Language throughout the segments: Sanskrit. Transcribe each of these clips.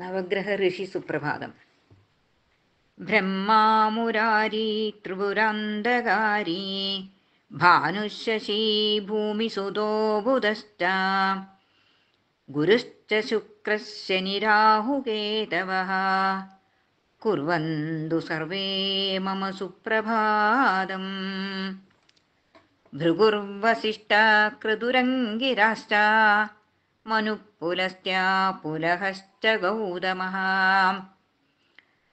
നവഗ്രഹ ഋഷി സുപ്രഭാതം ബ്രഹ്മാമുരാരി ത്രിപുരന്ധകാരി ഭാനുശശി ഭൂമിസുതോ ബുധശ്ച ഗുരുശ്ച രാഹുകേതവ कुर्वन्तु സർവേ മമ സുപ്രഭാതം ഭൃഗുർവശിഷ്ട क्रतुरङ्गिराश्च मनुपुलस्त्यापुलहश्च गौतमः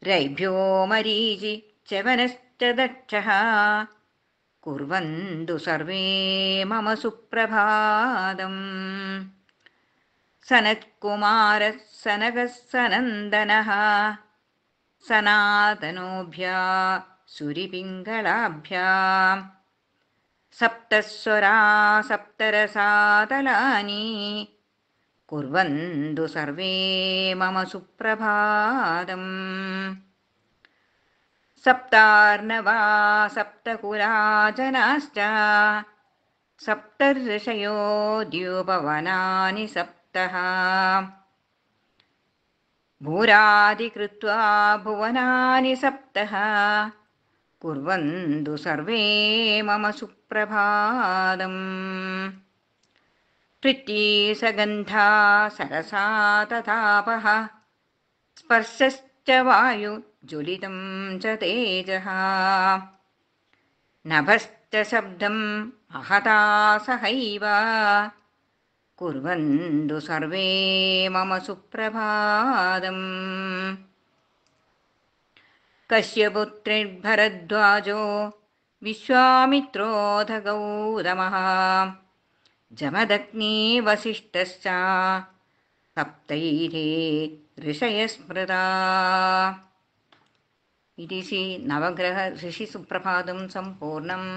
रैभ्यो मरीचि मरीचिच्यवनश्च दक्षः कुर्वन्तु सर्वे मम सुप्रभातम् सनत्कुमारः सनगः सनन्दनः सनातनोऽभ्या सुरिपिङ्गलाभ्यां सप्तस्वरा सप्तरसातलानि कुर्वन्तु सर्वे मम सुप्रभादम् सप्तार्णवासप्तकुरा जनाश्च द्युपवनानि सप्तः भूरादि कृत्वा भुवनानि सप्तः कुर्वन्तु सर्वे मम सुप्रभातम् तृतीयसगन्धा सरसा तथापः स्पर्शश्च वायुज्ज्वलितं च तेजः नभश्च शब्दम् अहता सहैव कुर्वन्तु सर्वे मम सुप्रभातम् कस्य पुत्रिर्भरद्वाजो विश्वामित्रोऽधौमः जमदग्ने वसिष्ठश्च सप्तैरे ऋषयस्मृता इति श्रीनवग्रहऋषिसुप्रभातं सम्पूर्णम्